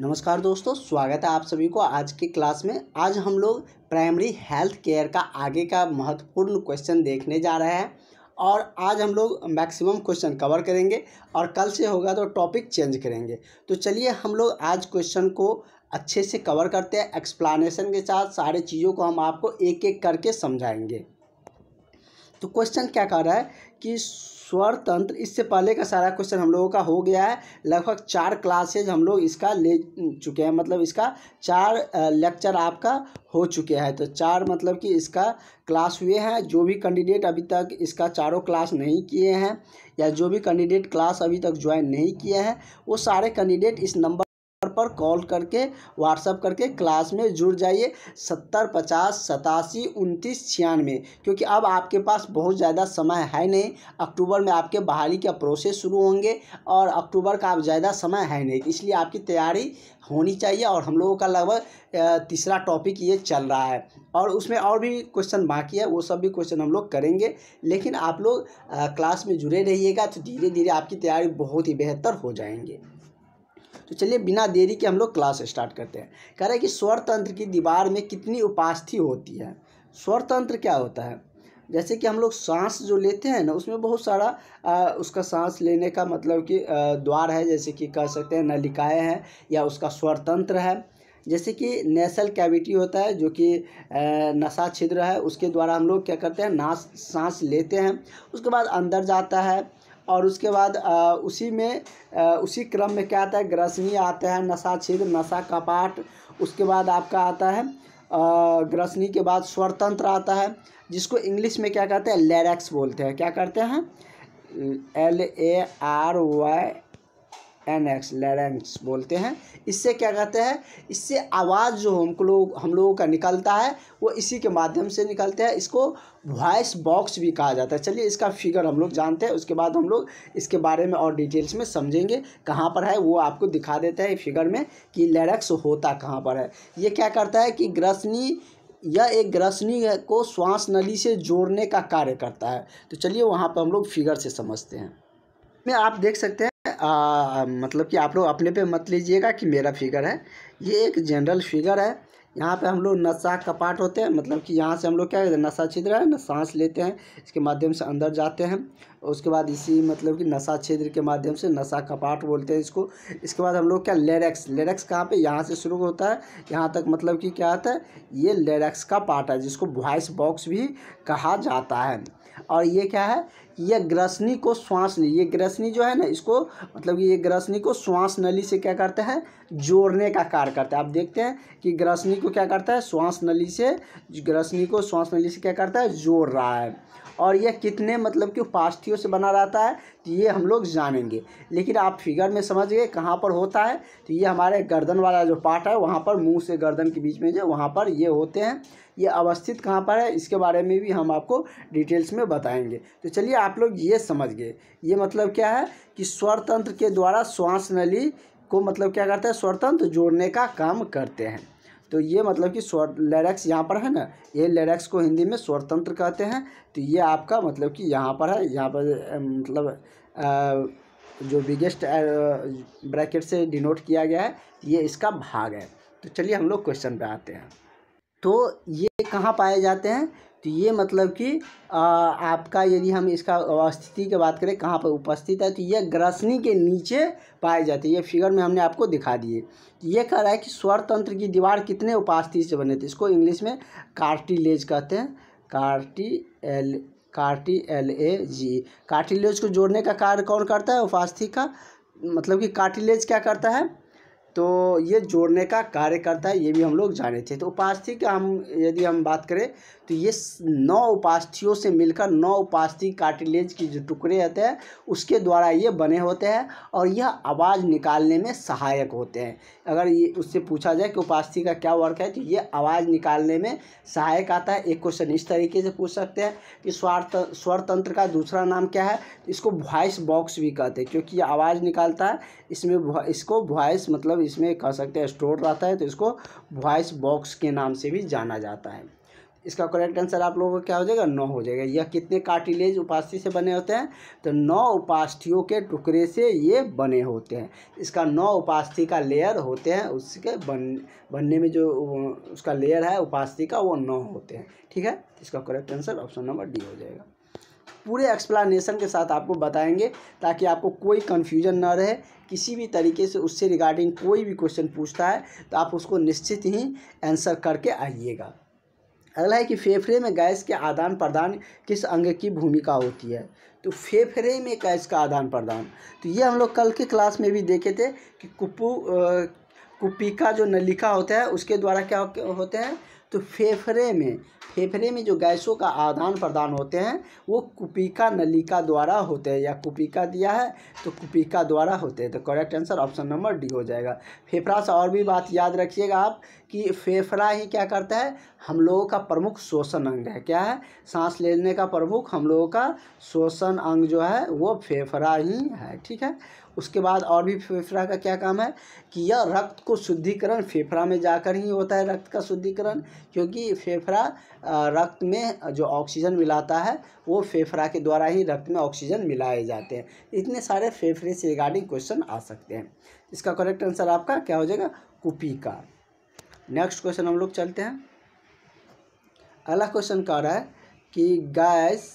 नमस्कार दोस्तों स्वागत है आप सभी को आज की क्लास में आज हम लोग प्राइमरी हेल्थ केयर का आगे का महत्वपूर्ण क्वेश्चन देखने जा रहे हैं और आज हम लोग मैक्सिमम क्वेश्चन कवर करेंगे और कल से होगा तो टॉपिक चेंज करेंगे तो चलिए हम लोग आज क्वेश्चन को अच्छे से कवर करते हैं एक्सप्लानशन के साथ सारे चीज़ों को हम आपको एक एक करके समझाएँगे तो क्वेश्चन क्या कह रहा है कि स्वर तंत्र इससे पहले का सारा क्वेश्चन हम लोगों का हो गया है लगभग चार क्लासेज हम लोग इसका ले चुके हैं मतलब इसका चार लेक्चर आपका हो चुके हैं तो चार मतलब कि इसका क्लास हुए हैं जो भी कैंडिडेट अभी तक इसका चारों क्लास नहीं किए हैं या जो भी कैंडिडेट क्लास अभी तक ज्वाइन नहीं किए हैं वो सारे कैंडिडेट इस नंबर पर कॉल करके व्हाट्सअप करके क्लास में जुड़ जाइए सत्तर पचास सतासी उनतीस छियानवे क्योंकि अब आपके पास बहुत ज़्यादा समय है नहीं अक्टूबर में आपके बहाली का प्रोसेस शुरू होंगे और अक्टूबर का अब ज़्यादा समय है नहीं इसलिए आपकी तैयारी होनी चाहिए और हम लोगों का लगभग तीसरा टॉपिक ये चल रहा है और उसमें और भी क्वेश्चन बाकी है वो सब भी क्वेश्चन हम लोग करेंगे लेकिन आप लोग क्लास में जुड़े रहिएगा तो धीरे धीरे आपकी तैयारी बहुत ही बेहतर हो जाएंगे तो चलिए बिना देरी के हम लोग क्लास स्टार्ट करते हैं कह रहे हैं कि स्वर तंत्र की दीवार में कितनी उपास्थि होती है स्वर तंत्र क्या होता है जैसे कि हम लोग सांस जो लेते हैं ना उसमें बहुत सारा आ, उसका सांस लेने का मतलब कि द्वार है जैसे कि कह सकते हैं नलिकाएँ हैं या उसका स्वर तंत्र है जैसे कि नेसल कैविटी होता है जो कि नशा छिद्र है उसके द्वारा हम लोग क्या करते हैं नाश सांस लेते हैं उसके बाद अंदर जाता है और उसके बाद उसी में उसी क्रम में क्या आता है ग्रसनी आते हैं नशा छिद नशा कपाट उसके बाद आपका आता है ग्रसनी के बाद स्वरतंत्र आता है जिसको इंग्लिश में क्या कहते हैं लेरेक्स बोलते हैं क्या करते हैं L A R Y N X larynx बोलते हैं इससे क्या कहते हैं इससे आवाज़ जो हम लोग हम लोगों का निकलता है वो इसी के माध्यम से निकलते हैं इसको वॉइस बॉक्स भी कहा जाता है चलिए इसका फिगर हम लोग जानते हैं उसके बाद हम लोग इसके बारे में और डिटेल्स में समझेंगे कहाँ पर है वो आपको दिखा देते हैं फिगर में कि लेरक्स होता कहाँ पर है ये क्या करता है कि ग्रसनी यह एक ग्रसनी को श्वास नली से जोड़ने का कार्य करता है तो चलिए वहाँ पर हम लोग फिगर से समझते हैं में आप देख सकते हैं आ, मतलब कि आप लोग अपने पे मत लीजिएगा कि मेरा फिगर है ये एक जनरल फिगर है यहाँ पे हम लोग नशा कपाट होते हैं मतलब कि यहाँ से हम लोग क्या करते हैं नशा छिद्र है ना सांस लेते हैं इसके माध्यम से अंदर जाते हैं उसके बाद इसी मतलब कि नशा छिद्र के माध्यम से नशा कपाट बोलते हैं इसको इसके बाद हम लोग क्या लेरेक्स लेरेक्स कहाँ पे यहाँ से शुरू होता है यहाँ तक मतलब कि क्या होता है ये लेरेक्स का पार्ट है जिसको वॉइस बॉक्स भी कहा जाता है और ये क्या है यह ग्रसनी को श्वास नली ये ग्रसनी जो है ना इसको मतलब कि ये ग्रसनी को श्वास नली से क्या करता है जोड़ने का कार्य करता है आप देखते हैं कि ग्रसनी को क्या करता है श्वास नली से ग्रसनी को श्वास नली से क्या करता है जोड़ रहा है और यह कितने मतलब कि उपास्थियों से बना रहता है तो ये हम लोग जानेंगे लेकिन आप फिगर में समझ गए कहाँ पर होता है तो ये हमारे गर्दन वाला जो पार्ट है वहाँ पर मुंह से गर्दन के बीच में जो वहाँ पर ये होते हैं ये अवस्थित कहाँ पर है इसके बारे में भी हम आपको डिटेल्स में बताएंगे तो चलिए आप लोग ये समझ गए ये मतलब क्या है कि स्वर तंत्र के द्वारा श्वास नली को मतलब क्या करता है स्वरतंत्र जोड़ने का काम करते हैं तो ये मतलब कि स्वर लेरेक्स यहाँ पर है ना ये लेरेक्स को हिंदी में स्वरतंत्र कहते हैं तो ये आपका मतलब कि यहाँ पर है यहाँ पर मतलब आ, जो बिगेस्ट ब्रैकेट से डिनोट किया गया है ये इसका भाग है तो चलिए हम लोग क्वेश्चन पे आते हैं तो ये कहाँ पाए जाते हैं तो ये मतलब कि आपका यदि हम इसका अवस्थिति की बात करें कहाँ पर उपस्थित है तो ये ग्रसनी के नीचे पाए जाते हैं ये फिगर में हमने आपको दिखा दिए तो ये कह रहा है कि स्वर तंत्र की दीवार कितने उपास्थि से बने थे इसको इंग्लिश में कार्टिलेज कहते हैं कार्टी एल कार्टी एल ए जी कार्टिलेज को जोड़ने का कार्य कौन करता है उपास्थि का मतलब कि कार्टिलेज क्या करता है तो ये जोड़ने का कार्य करता है ये भी हम लोग जाने थे तो उपास्थि का हम यदि हम बात करें तो ये नौ उपास्थियों से मिलकर नौ उपास्थि कार्टिलेज की जो टुकड़े होते हैं उसके द्वारा ये बने होते हैं और यह आवाज़ निकालने में सहायक होते हैं अगर ये उससे पूछा जाए कि उपास्थि का क्या वर्क है तो ये आवाज़ निकालने में सहायक आता है एक क्वेश्चन इस तरीके से पूछ सकते हैं कि स्वार्थ स्वर तंत्र का दूसरा नाम क्या है इसको वॉइस बॉक्स भी कहते हैं क्योंकि ये आवाज़ निकालता है इसमें इसको वॉइस मतलब इसमें कह सकते हैं स्टोर रहता है तो इसको वॉइस बॉक्स के नाम से भी जाना जाता है इसका करेक्ट आंसर आप लोगों का क्या हो जाएगा नौ हो जाएगा यह कितने कार्टिलेज उपास्थि से बने होते हैं तो नौ उपास्थियों के टुकड़े से ये बने होते हैं इसका नौ उपास्थि का लेयर होते हैं उसके बन बनने में जो उसका लेयर है उपास्थि का वो नौ होते हैं ठीक है इसका correct answer option number D हो जाएगा पूरे एक्सप्लानेशन के साथ आपको बताएंगे ताकि आपको कोई कन्फ्यूजन ना रहे किसी भी तरीके से उससे रिगार्डिंग कोई भी क्वेश्चन पूछता है तो आप उसको निश्चित ही आंसर करके आइएगा अगला है कि फेफड़े में गैस के आदान प्रदान किस अंग की भूमिका होती है तो फेफड़े में गैस का आदान प्रदान तो ये हम लोग कल के क्लास में भी देखे थे कि कुप्पू कुप्पी का जो नलिका होता है उसके द्वारा क्या होते हैं तो फेफड़े में फेफड़े में जो गैसों का आदान प्रदान होते हैं वो कुपिका नलिका द्वारा होते हैं या कुपिका दिया है तो कुपिका द्वारा होते हैं तो correct answer option number D हो जाएगा फेफड़ा से और भी बात याद रखिएगा आप कि फेफड़ा ही क्या करता है हम लोगों का प्रमुख शोषण अंग है क्या है सांस लेने का प्रमुख हम लोगों का शोषण अंग जो है वो फेफड़ा ही है ठीक है उसके बाद और भी फेफड़ा का क्या काम है कि यह रक्त को शुद्धिकरण फेफड़ा में जाकर ही होता है रक्त का शुद्धिकरण क्योंकि फेफड़ा रक्त में जो ऑक्सीजन मिलाता है वो फेफड़ा के द्वारा ही रक्त में ऑक्सीजन मिलाए जाते हैं इतने सारे फेफड़े से रिगार्डिंग क्वेश्चन आ सकते हैं इसका करेक्ट आंसर आपका क्या हो जाएगा कुपी का नेक्स्ट क्वेश्चन हम लोग चलते हैं अगला क्वेश्चन कह रहा है कि गैस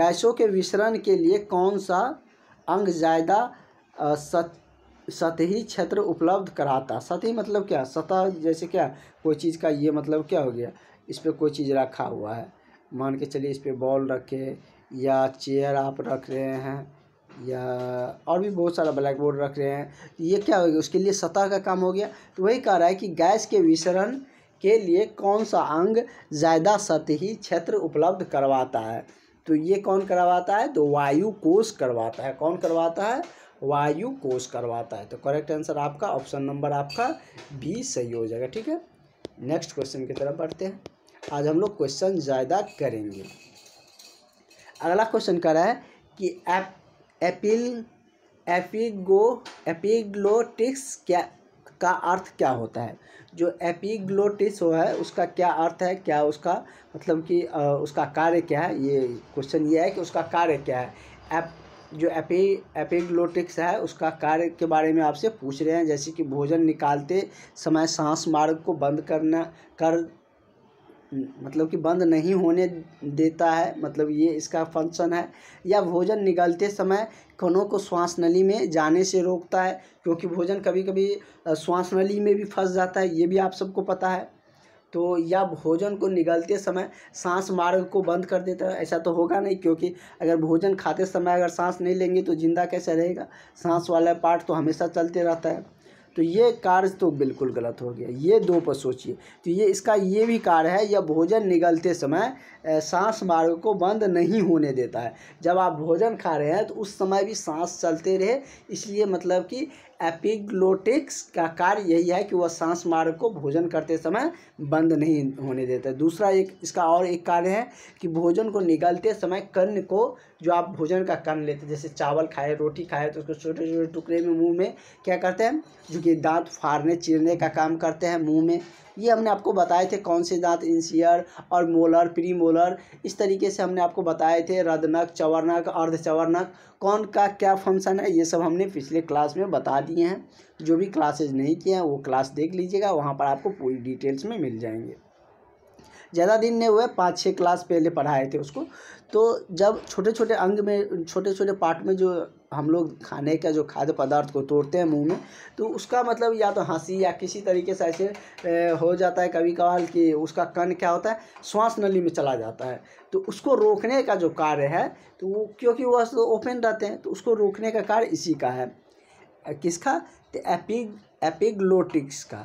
गैसों के विसरण के लिए कौन सा अंग ज़्यादा सत सतही क्षेत्र उपलब्ध कराता सतही मतलब क्या सतह जैसे क्या कोई चीज़ का ये मतलब क्या हो गया इस पर कोई चीज़ रखा हुआ है मान के चलिए इस पर बॉल रखे या चेयर आप रख रहे हैं या और भी बहुत सारा ब्लैक बोर्ड रख रहे हैं ये क्या हो गया उसके लिए सतह का काम हो गया तो वही कह रहा है कि गैस के विसरण के लिए कौन सा अंग ज़्यादा सतही क्षेत्र उपलब्ध करवाता है तो ये कौन करवाता है तो वायु कोष करवाता है कौन करवाता है वायु कोष करवाता है तो करेक्ट आंसर आपका ऑप्शन नंबर आपका बी सही हो जाएगा ठीक है नेक्स्ट क्वेश्चन की तरफ बढ़ते हैं आज हम लोग क्वेश्चन ज़्यादा करेंगे अगला क्वेश्चन कर रहा है कि एप एपिल एपिगो एपिग्लोटिक्स क्या का अर्थ क्या होता है जो एपिग्लोटिस हो है उसका क्या अर्थ है क्या उसका मतलब कि उसका कार्य क्या है ये क्वेश्चन ये है कि उसका कार्य क्या है एप जो एपी एपिग्लोटिक्स है उसका कार्य के बारे में आपसे पूछ रहे हैं जैसे कि भोजन निकालते समय सांस मार्ग को बंद करना कर मतलब कि बंद नहीं होने देता है मतलब ये इसका फंक्शन है या भोजन निकलते समय कणों को श्वास नली में जाने से रोकता है क्योंकि भोजन कभी कभी श्वास नली में भी फंस जाता है ये भी आप सबको पता है तो या भोजन को निगलते समय सांस मार्ग को बंद कर देता है ऐसा तो होगा नहीं क्योंकि अगर भोजन खाते समय अगर सांस नहीं लेंगे तो ज़िंदा कैसे रहेगा सांस वाला पार्ट तो हमेशा चलते रहता है तो ये कार्य तो बिल्कुल गलत हो गया ये दो पर सोचिए तो ये इसका ये भी कार्य है यह भोजन निगलते समय सांस मार्ग को बंद नहीं होने देता है जब आप भोजन खा रहे हैं तो उस समय भी सांस चलते रहे इसलिए मतलब कि एपिग्लोटिक्स का कार्य यही है कि वह सांस मार्ग को भोजन करते समय बंद नहीं होने देता दूसरा एक इसका और एक कार्य है कि भोजन को निकलते समय कर्ण को जो आप भोजन का कर्ण लेते हैं जैसे चावल खाए रोटी खाए तो उसको छोटे छोटे टुकड़े में मुंह में क्या करते हैं जो कि दांत फाड़ने चीरने का काम करते हैं मुंह में ये हमने आपको बताए थे कौन से दांत इंसियर और मोलर प्री मोलर इस तरीके से हमने आपको बताए थे रदनक चवर्नक अर्धचवर्नक कौन का क्या फंक्शन है ये सब हमने पिछले क्लास में बता दिए हैं जो भी क्लासेज नहीं किए हैं वो क्लास देख लीजिएगा वहाँ पर आपको पूरी डिटेल्स में मिल जाएंगे ज़्यादा दिन नहीं हुए पाँच छः क्लास पहले पढ़ाए थे उसको तो जब छोटे छोटे अंग में छोटे छोटे पार्ट में जो हम लोग खाने का जो खाद्य पदार्थ को तोड़ते हैं मुंह में तो उसका मतलब या तो हंसी या किसी तरीके से ऐसे हो जाता है कभी कभार कि उसका कण क्या होता है श्वास नली में चला जाता है तो उसको रोकने का जो कार्य है तो वो क्योंकि वह तो ओपन रहते हैं तो उसको रोकने का कार्य इसी का है किसका तो एपिग एपिग्लोटिक्स का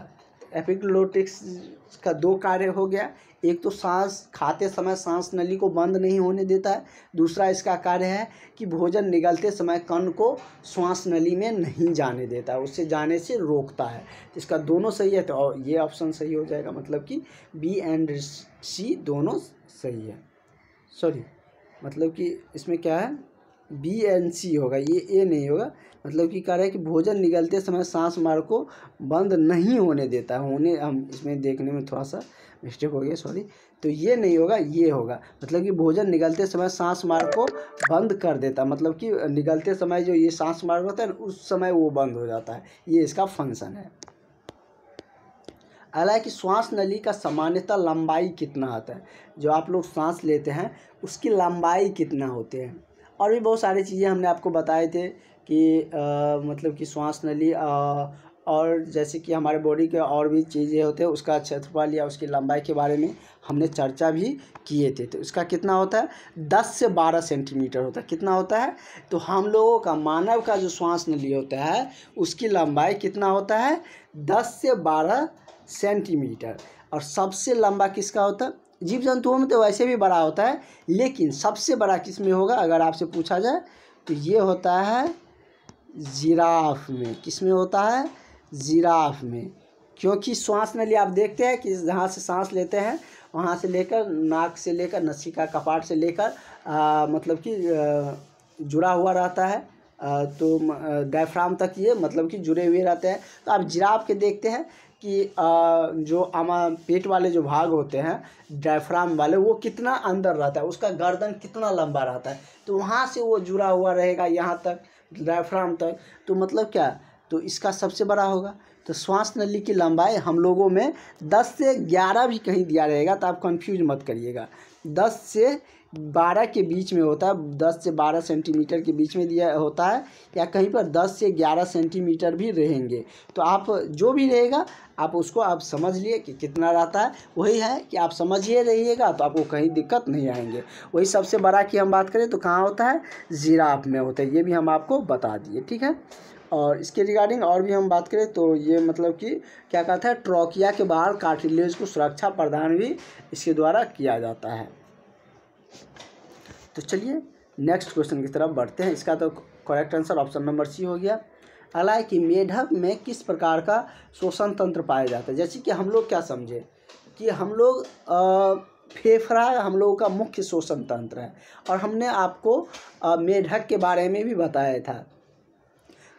एपिग्लोटिक्स का दो कार्य हो गया एक तो सांस खाते समय सांस नली को बंद नहीं होने देता है दूसरा इसका कार्य है कि भोजन निगलते समय कण को श्वास नली में नहीं जाने देता है उससे जाने से रोकता है इसका दोनों सही है तो ये ऑप्शन सही हो जाएगा मतलब कि बी एंड सी दोनों सही है सॉरी मतलब कि इसमें क्या है बी एंड सी होगा ये ए नहीं होगा मतलब कि कह रहे हैं कि भोजन निकलते समय सांस मार्ग को बंद नहीं होने देता होने हम इसमें देखने में थोड़ा सा मिस्टेक हो गया सॉरी तो ये नहीं होगा ये होगा मतलब कि भोजन निकलते समय सांस मार्ग को बंद कर देता मतलब कि निकलते समय जो ये सांस मार्ग होता है ना उस समय वो बंद हो जाता है ये इसका फंक्शन है अगला कि श्वास नली का सामान्यतः लंबाई कितना होता है जो आप लोग सांस लेते हैं उसकी लंबाई कितना होते हैं और भी बहुत सारी चीज़ें हमने आपको बताए थे कि आ, मतलब कि श्वास नली और जैसे कि हमारे बॉडी के और भी चीज़ें होते हैं उसका क्षेत्रफल या उसकी लंबाई के बारे में हमने चर्चा भी किए थे तो इसका कितना होता है दस से बारह सेंटीमीटर होता है कितना होता है तो हम लोगों का मानव का जो श्वास नली होता है उसकी लंबाई कितना होता है दस से बारह सेंटीमीटर और सबसे लंबा किसका होता है जीव जंतुओं में तो वैसे भी बड़ा होता है लेकिन सबसे बड़ा किस में होगा अगर आपसे पूछा जाए तो ये होता है जिराफ में किस में होता है जिराफ में क्योंकि श्वास नली आप देखते हैं कि जहाँ से सांस लेते हैं वहाँ से लेकर नाक से लेकर का कपाट से लेकर मतलब कि जुड़ा हुआ रहता है आ, तो डायफ्राम तक ये मतलब कि जुड़े हुए रहते हैं तो आप जिराफ के देखते हैं कि आ, जो आमा पेट वाले जो भाग होते हैं डायफ्राम वाले वो कितना अंदर रहता है उसका गर्दन कितना लंबा रहता है तो वहाँ से वो जुड़ा हुआ रहेगा यहाँ तक डायफ्राम तक तो मतलब क्या तो इसका सबसे बड़ा होगा तो श्वास नली की लंबाई हम लोगों में 10 से 11 भी कहीं दिया रहेगा तो आप कंफ्यूज मत करिएगा 10 से बारह के बीच में होता है दस से बारह सेंटीमीटर के बीच में दिया होता है या कहीं पर दस से ग्यारह सेंटीमीटर भी रहेंगे तो आप जो भी रहेगा आप उसको आप समझ लिए कि कितना रहता है वही है कि आप समझिए रहिएगा तो आपको कहीं दिक्कत नहीं आएंगे वही सबसे बड़ा की हम बात करें तो कहाँ होता है जीराफ में होता है ये भी हम आपको बता दिए ठीक है और इसके रिगार्डिंग और भी हम बात करें तो ये मतलब कि क्या कहता है ट्रोकिया के बाहर कार्टिलेज को सुरक्षा प्रदान भी इसके द्वारा किया जाता है तो चलिए नेक्स्ट क्वेश्चन की तरफ बढ़ते हैं इसका तो correct answer option number C हो गया अला है कि मेढक में किस प्रकार का शोषण तंत्र पाया जाता है जैसे कि हम लोग क्या समझे कि हम लोग फेफड़ा हम लोगों का मुख्य शोषण तंत्र है और हमने आपको मेढक के बारे में भी बताया था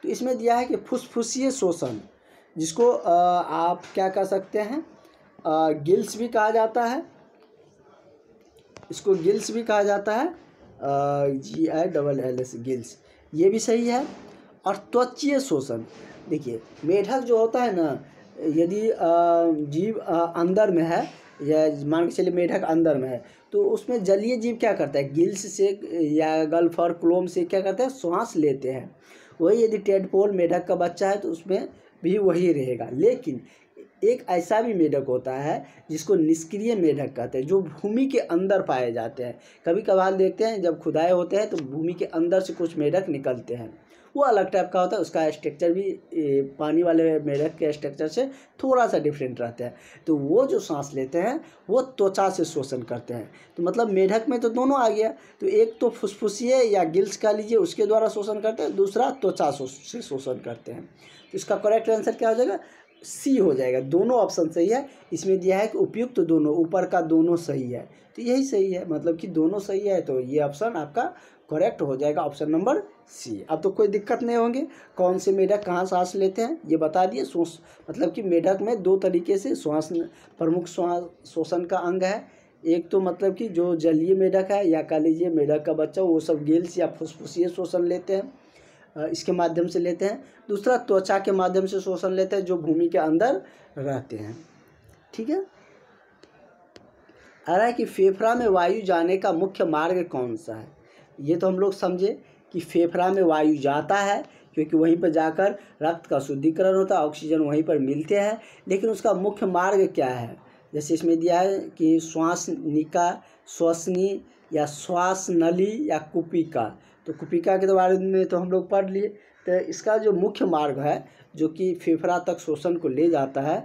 तो इसमें दिया है कि फुसफुसीय शोषण जिसको आप क्या कह सकते हैं गिल्स भी कहा जाता है इसको गिल्स भी कहा जाता है G I double L S gills ये भी सही है और त्वचीय शोषण देखिए मेढक जो होता है ना यदि जीव अंदर में है या मान के चलिए मेढक अंदर में है तो उसमें जलीय जीव क्या करता है गिल्स से या गल्फर क्लोम से क्या करता है श्वास लेते हैं वही यदि टेडपोल मेढक का बच्चा है तो उसमें भी वही रहेगा लेकिन एक ऐसा भी मेढक होता है जिसको निष्क्रिय मेढक कहते हैं जो भूमि के अंदर पाए जाते हैं कभी कभार देखते हैं जब खुदाए होते हैं तो भूमि के अंदर से कुछ मेढक निकलते हैं वो अलग टाइप का होता है उसका स्ट्रक्चर भी पानी वाले मेढक के स्ट्रक्चर से थोड़ा सा डिफरेंट रहता है तो वो जो सांस लेते हैं वो त्वचा से शोषण करते हैं तो मतलब मेढक में तो दोनों आ गया तो एक तो फुसफुसीय या गिल्स कह लीजिए उसके द्वारा शोषण करते हैं दूसरा त्वचा से शोषण करते हैं तो इसका करेक्ट आंसर क्या हो जाएगा सी हो जाएगा दोनों ऑप्शन सही है इसमें दिया है कि उपयुक्त तो दोनों ऊपर का दोनों सही है तो यही सही है मतलब कि दोनों सही है तो ये ऑप्शन आपका करेक्ट हो जाएगा ऑप्शन नंबर सी अब तो कोई दिक्कत नहीं होंगे कौन से मेढक कहाँ सांस लेते हैं ये बता दिए श्वास मतलब कि मेढक में दो तरीके से श्वास प्रमुख श्वास श्वसन का अंग है एक तो मतलब कि जो जलीय मेढक है या कह लीजिए मेढक का बच्चा वो सब गेल्स या फुसफुसीय शोषण लेते हैं इसके माध्यम से लेते हैं दूसरा त्वचा के माध्यम से शोषण लेते हैं जो भूमि के अंदर रहते हैं ठीक है आ रहा है कि फेफड़ा में वायु जाने का मुख्य मार्ग कौन सा है ये तो हम लोग समझे कि फेफड़ा में वायु जाता है क्योंकि वहीं पर जाकर रक्त का शुद्धिकरण होता है ऑक्सीजन वहीं पर मिलते हैं लेकिन उसका मुख्य मार्ग क्या है जैसे इसमें दिया है कि श्वास निका श्वसनी या श्वास नली या कुपिका तो कुपिका के बारे में तो हम लोग पढ़ लिए तो इसका जो मुख्य मार्ग है जो कि फेफड़ा तक शोषण को ले जाता है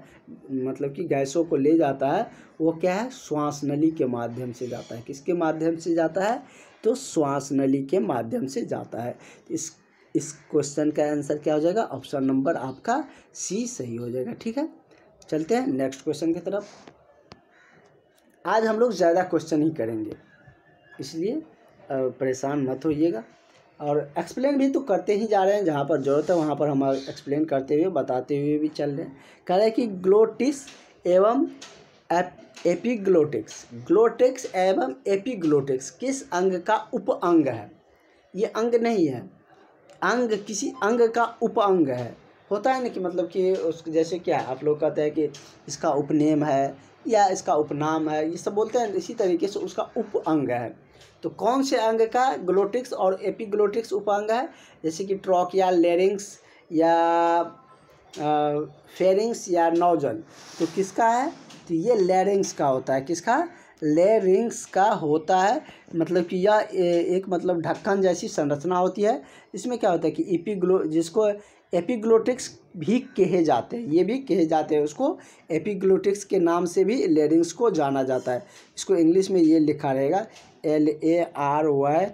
मतलब कि गैसों को ले जाता है वो क्या है श्वास नली के माध्यम से जाता है किसके माध्यम से जाता है तो श्वास नली के माध्यम से जाता है इस इस क्वेश्चन का आंसर क्या हो जाएगा ऑप्शन नंबर आपका सी सही हो जाएगा ठीक है चलते हैं नेक्स्ट क्वेश्चन की तरफ आज हम लोग ज़्यादा क्वेश्चन ही करेंगे इसलिए परेशान मत होइएगा और एक्सप्लेन भी तो करते ही जा रहे हैं जहाँ पर ज़रूरत है वहाँ पर हम एक्सप्लेन करते हुए बताते हुए भी चल रहे हैं कह रहे हैं कि ग्लोटिस एवं एपिग्लोटिक्स ग्लोटिक्स एवं एपिग्लोटिक्स किस अंग का उप अंग है ये अंग नहीं है अंग किसी अंग का उप अंग है होता है ना कि मतलब कि उस जैसे क्या आप लोग कहते हैं कि इसका उपनेम है या इसका उपनाम है ये सब बोलते हैं इसी तरीके से उसका उप अंग है तो कौन से अंग का ग्लोटिक्स और एपिग्लोटिक्स उपांग है जैसे कि ट्रॉक या लेरिंग्स या फेरिंग्स या नोजल तो किसका है तो ये लेरिंग्स का होता है किसका लेरिंग्स का होता है मतलब कि यह एक मतलब ढक्कन जैसी संरचना होती है इसमें क्या होता है कि एपिग्लो जिसको एपिग्लोटिक्स भी कहे जाते हैं ये भी कहे जाते हैं उसको एपिग्लोटिक्स के नाम से भी लेरिंग्स को जाना जाता है इसको इंग्लिश में ये लिखा रहेगा L A R Y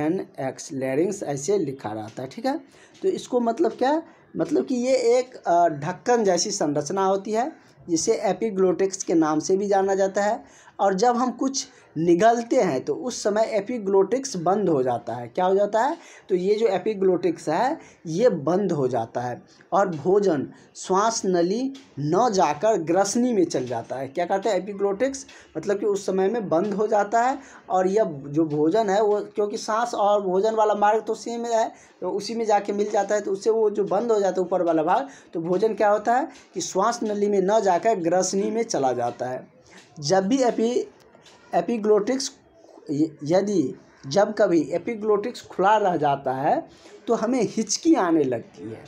N X larynx ऐसे लिखा रहता है ठीक है तो इसको मतलब क्या मतलब कि ये एक ढक्कन जैसी संरचना होती है जिसे एपिग्लोटिक्स के नाम से भी जाना जाता है और जब हम कुछ निगलते हैं तो उस समय एपिग्लोटिक्स बंद हो जाता है क्या हो जाता है तो ये जो एपिग्लोटिक्स है ये बंद हो जाता है और भोजन श्वास नली न जाकर ग्रसनी में चल जाता है क्या कहते हैं एपिग्लोटिक्स मतलब कि उस समय में बंद हो जाता है और यह जो भोजन है वो क्योंकि सांस और भोजन वाला मार्ग तो सेम है तो उसी में जाके मिल जाता है तो उससे वो जो बंद हो जाता है ऊपर वाला भाग तो भोजन क्या होता है कि श्वास नली में न जाकर ग्रसनी में चला जाता है जब भी एपी एपिग्लोटिक्स यदि जब कभी एपिग्लोटिक्स खुला रह जाता है तो हमें हिचकी आने लगती है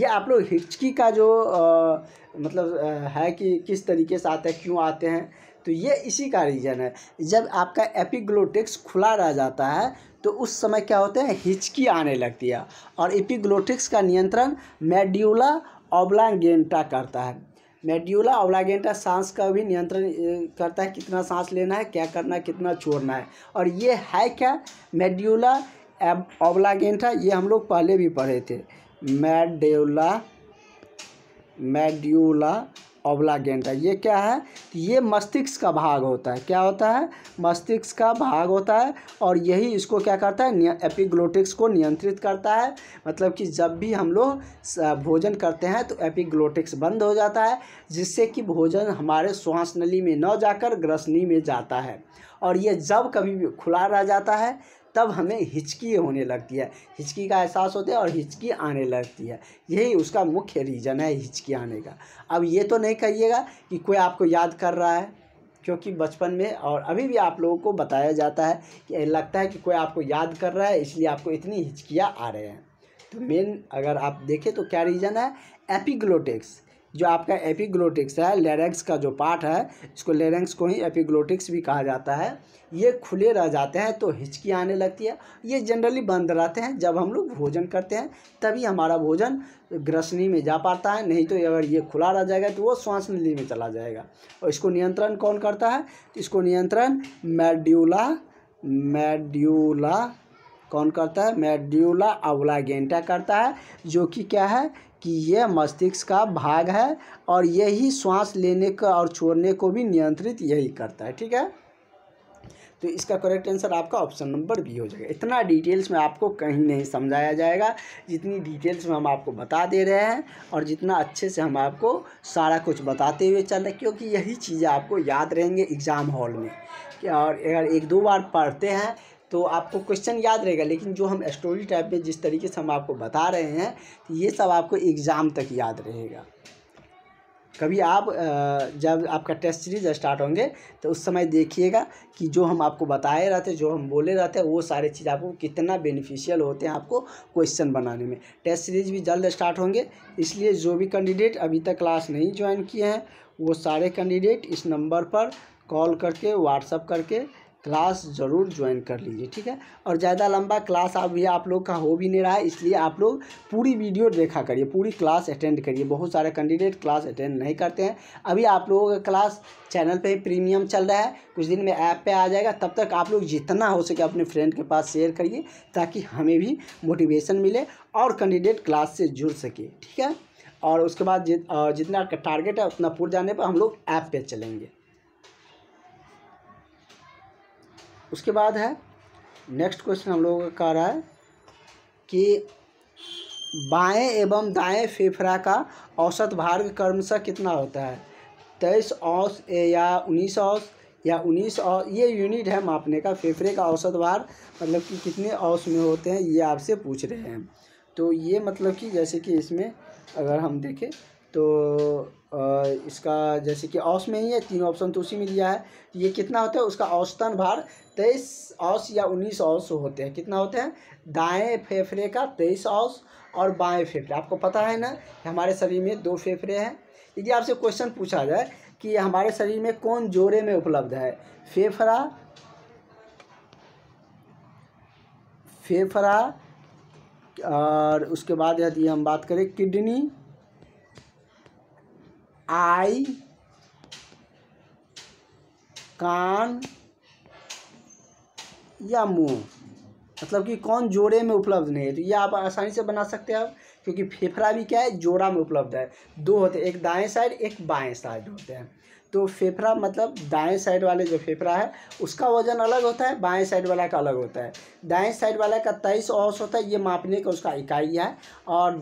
ये आप लोग हिचकी का जो आ, मतलब आ, है कि किस तरीके से आते हैं क्यों आते हैं तो ये इसी का रीज़न है जब आपका एपिग्लोटिक्स खुला रह जाता है तो उस समय क्या होते हैं हिचकी आने लगती है और एपिग्लोटिक्स का नियंत्रण मेड्यूला ओब्लांगेंटा करता है मेड्यूला ओवलागेंटा सांस का भी नियंत्रण करता है कितना सांस लेना है क्या करना है कितना छोड़ना है और ये है क्या मेड्यूला ओब्लागेंटा ये हम लोग पहले भी पढ़े थे मेड्यूला मेड्यूला ओब्लागेंटा ये क्या है तो ये मस्तिष्क का भाग होता है क्या होता है मस्तिष्क का भाग होता है और यही इसको क्या करता है एपिग्लोटिक्स को नियंत्रित करता है मतलब कि जब भी हम लोग भोजन करते हैं तो एपिग्लोटिक्स बंद हो जाता है जिससे कि भोजन हमारे श्वास नली में न जाकर ग्रसनी में जाता है और ये जब कभी भी खुला रह जाता है तब हमें हिचकी होने लगती है हिचकी का एहसास होता है और हिचकी आने लगती है यही उसका मुख्य रीज़न है हिचकी आने का अब ये तो नहीं कहिएगा कि कोई आपको याद कर रहा है क्योंकि बचपन में और अभी भी आप लोगों को बताया जाता है कि लगता है कि कोई आपको याद कर रहा है इसलिए आपको इतनी हिचकियाँ आ रहे हैं तो मेन अगर आप देखें तो क्या रीज़न है एपिग्लोटिक्स जो आपका एपिग्लोटिक्स है लेरेंक्स का जो पार्ट है इसको लेरेंक्स को ही एपिग्लोटिक्स भी कहा जाता है ये खुले रह जाते हैं तो हिचकी आने लगती है ये जनरली बंद रहते हैं जब हम लोग भोजन करते हैं तभी हमारा भोजन ग्रसनी में जा पाता है नहीं तो अगर ये खुला रह जाएगा तो वो श्वास नली में चला जाएगा और इसको नियंत्रण कौन करता है तो इसको नियंत्रण मेड्यूला मेड्यूला कौन करता है मेड्यूला अवलागेंटा करता है जो कि क्या है कि यह मस्तिष्क का भाग है और यही श्वास लेने का और छोड़ने को भी नियंत्रित यही करता है ठीक है तो इसका करेक्ट आंसर आपका ऑप्शन नंबर बी हो जाएगा इतना डिटेल्स में आपको कहीं नहीं समझाया जाएगा जितनी डिटेल्स में हम आपको बता दे रहे हैं और जितना अच्छे से हम आपको सारा कुछ बताते हुए चल रहे क्योंकि यही चीज़ें आपको याद रहेंगे एग्ज़ाम हॉल में और अगर एक दो बार पढ़ते हैं तो आपको क्वेश्चन याद रहेगा लेकिन जो हम स्टोरी टाइप में जिस तरीके से हम आपको बता रहे हैं तो ये सब आपको एग्ज़ाम तक याद रहेगा कभी आप जब आपका टेस्ट सीरीज स्टार्ट होंगे तो उस समय देखिएगा कि जो हम आपको बताए रहते जो हम बोले रहते हैं वो सारे चीज़ आपको कितना बेनिफिशियल होते हैं आपको क्वेश्चन बनाने में टेस्ट सीरीज भी जल्द स्टार्ट होंगे इसलिए जो भी कैंडिडेट अभी तक क्लास नहीं ज्वाइन किए हैं वो सारे कैंडिडेट इस नंबर पर कॉल करके व्हाट्सअप करके क्लास ज़रूर ज्वाइन कर लीजिए ठीक है और ज़्यादा लंबा क्लास अभी आप लोग का हो भी नहीं रहा है इसलिए आप लोग पूरी वीडियो देखा करिए पूरी क्लास अटेंड करिए बहुत सारे कैंडिडेट क्लास अटेंड नहीं करते हैं अभी आप लोगों का क्लास चैनल पे प्रीमियम चल रहा है कुछ दिन में ऐप पे आ जाएगा तब तक आप लोग जितना हो सके अपने फ्रेंड के पास शेयर करिए ताकि हमें भी मोटिवेशन मिले और कैंडिडेट क्लास से जुड़ सके ठीक है और उसके बाद जित, जितना आपका टारगेट है उतना पूरा जाने पर हम लोग ऐप पर चलेंगे उसके बाद है नेक्स्ट क्वेश्चन हम लोगों का कह रहा है कि बाएं एवं दाएं फेफड़ा का औसत भार क्रमशः कितना होता है तेईस औस या उन्नीस औस या उन्नीस औ ये यूनिट है मापने का फेफड़े का औसत भार मतलब कि कितने औस में होते हैं ये आपसे पूछ रहे हैं तो ये मतलब कि जैसे कि इसमें अगर हम देखें तो इसका जैसे कि औस में ही है तीन ऑप्शन तो उसी में लिया है तो ये कितना होता है उसका औसतन भार तेईस औस या उन्नीस औस होते हैं कितना होते हैं दाएं फेफड़े का तेईस औस और बाएं फेफड़े आपको पता है ना कि हमारे शरीर में दो फेफड़े हैं यदि आपसे क्वेश्चन पूछा जाए कि हमारे शरीर में कौन जोड़े में उपलब्ध है फेफड़ा फेफड़ा और उसके बाद यदि हम बात करें किडनी आई कान या मुंह मतलब कि कौन जोड़े में उपलब्ध नहीं है तो ये आप आसानी से बना सकते हैं आप क्योंकि फेफड़ा भी क्या है जोड़ा में उपलब्ध है दो होते हैं एक दाएं साइड एक बाएं साइड होते हैं तो फेफड़ा मतलब दाएं साइड वाले जो फेफड़ा है उसका वजन अलग होता है बाएं साइड वाला का अलग होता है दाएं साइड वाला का तेईस औस होता है ये मापने का उसका इकाई है और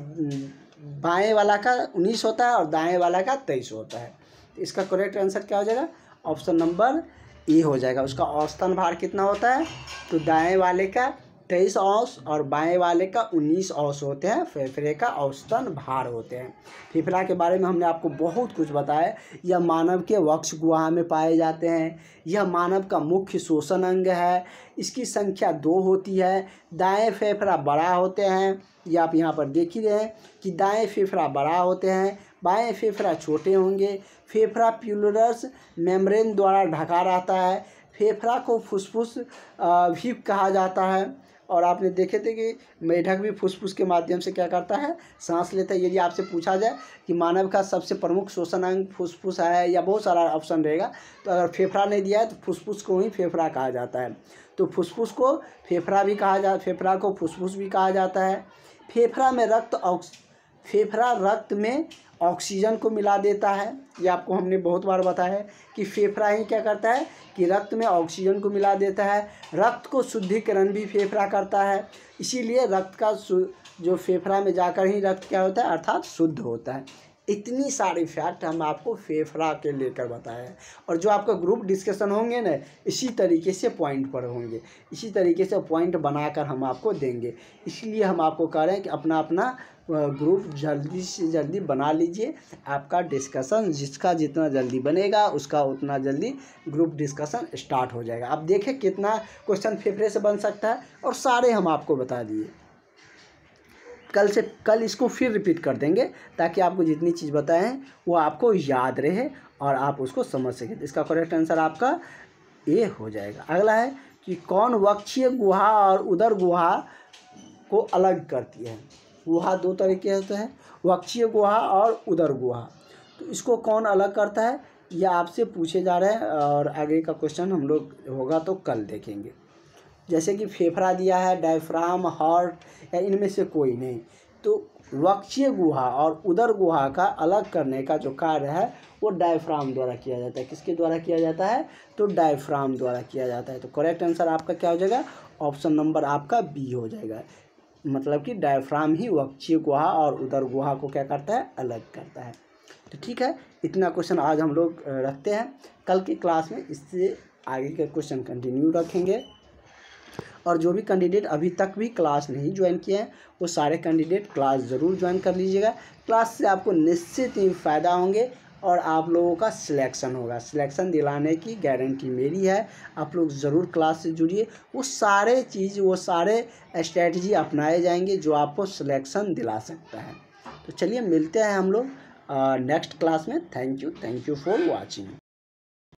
बाएं वाला का उन्नीस होता है और दाएं वाला का तेईस होता है तो इसका करेक्ट आंसर क्या हो जाएगा ऑप्शन नंबर ई हो जाएगा उसका औसतन भार कितना होता है तो दाएं वाले का तेईस औस और बाएं वाले का उन्नीस औस होते हैं फेफड़े का औसतन भार होते हैं फेफड़ा के बारे में हमने आपको बहुत कुछ बताया यह मानव के वक्ष गुहा में पाए जाते हैं यह मानव का मुख्य शोषण अंग है इसकी संख्या दो होती है दाएं फेफड़ा बड़ा होते हैं ये आप यहाँ पर देख ही रहे हैं कि दाएँ फेफड़ा बड़ा होते हैं बाएँ फेफड़ा छोटे होंगे फेफड़ा प्यूलरस मेम्ब्रेन द्वारा ढका रहता है फेफड़ा को फुसफुस भी कहा जाता है और आपने देखे थे कि मेढक भी फुसफुस के माध्यम से क्या करता है सांस लेता है यदि आपसे पूछा जाए कि मानव का सबसे प्रमुख शोषण अंग फुसफुस है या बहुत सारा ऑप्शन रहेगा तो अगर फेफड़ा नहीं दिया है तो फुसफुस को ही फेफड़ा कहा जाता है तो फुसफुस को फेफड़ा भी कहा जा फेफड़ा को फुसफुस भी कहा जाता है फेफड़ा में रक्त ऑक्स फेफड़ा रक्त में ऑक्सीजन को मिला देता है ये आपको हमने बहुत बार बताया है कि फेफड़ा ही क्या करता है कि रक्त में ऑक्सीजन को मिला देता है रक्त को शुद्धिकरण भी फेफड़ा करता है इसीलिए रक्त का जो फेफड़ा में जाकर ही रक्त क्या होता है अर्थात शुद्ध होता है इतनी सारी फैक्ट हम आपको फेफड़ा के लेकर बताए हैं और जो आपका ग्रुप डिस्कशन होंगे ना इसी तरीके से पॉइंट पर होंगे इसी तरीके से पॉइंट बनाकर हम आपको देंगे इसलिए हम आपको कह रहे हैं कि अपना अपना ग्रुप जल्दी से जल्दी बना लीजिए आपका डिस्कसन जिसका जितना जल्दी बनेगा उसका उतना जल्दी ग्रुप डिस्कसन स्टार्ट हो जाएगा आप देखें कितना क्वेश्चन फेफड़े से बन सकता है और सारे हम आपको बता दिए कल से कल इसको फिर रिपीट कर देंगे ताकि आपको जितनी चीज़ बताएं हैं वो आपको याद रहे और आप उसको समझ सकें इसका करेक्ट आंसर आपका ए हो जाएगा अगला है कि कौन वक्षीय गुहा और उधर गुहा को अलग करती है गुहा दो तरीके होते हैं वक्षीय गुहा और उदर गुहा तो इसको कौन अलग करता है ये आपसे पूछे जा रहे हैं और आगे का क्वेश्चन हम लोग होगा तो कल देखेंगे जैसे कि फेफड़ा दिया है डायफ्राम हार्ट या इनमें से कोई नहीं तो वक्षीय गुहा और उदर गुहा का अलग करने का जो कार्य है वो डायफ्राम द्वारा किया जाता है किसके द्वारा किया जाता है तो डायफ्राम द्वारा किया जाता है तो करेक्ट आंसर आपका क्या हो जाएगा ऑप्शन नंबर आपका बी हो जाएगा मतलब कि डायफ्राम ही वक्षीय गुहा और उदर गुहा को क्या करता है अलग करता है तो ठीक है इतना क्वेश्चन आज हम लोग रखते हैं कल की क्लास में इससे आगे के क्वेश्चन कंटिन्यू रखेंगे और जो भी कैंडिडेट अभी तक भी क्लास नहीं ज्वाइन किए हैं वो सारे कैंडिडेट क्लास ज़रूर ज्वाइन कर लीजिएगा क्लास से आपको निश्चित ही फ़ायदा होंगे और आप लोगों का सिलेक्शन होगा सिलेक्शन दिलाने की गारंटी मेरी है आप लोग ज़रूर क्लास से जुड़िए वो सारे चीज़ वो सारे स्ट्रेटजी अपनाए जाएंगे जो आपको सिलेक्शन दिला सकता है तो चलिए मिलते हैं हम लोग नेक्स्ट क्लास में thank you thank you for watching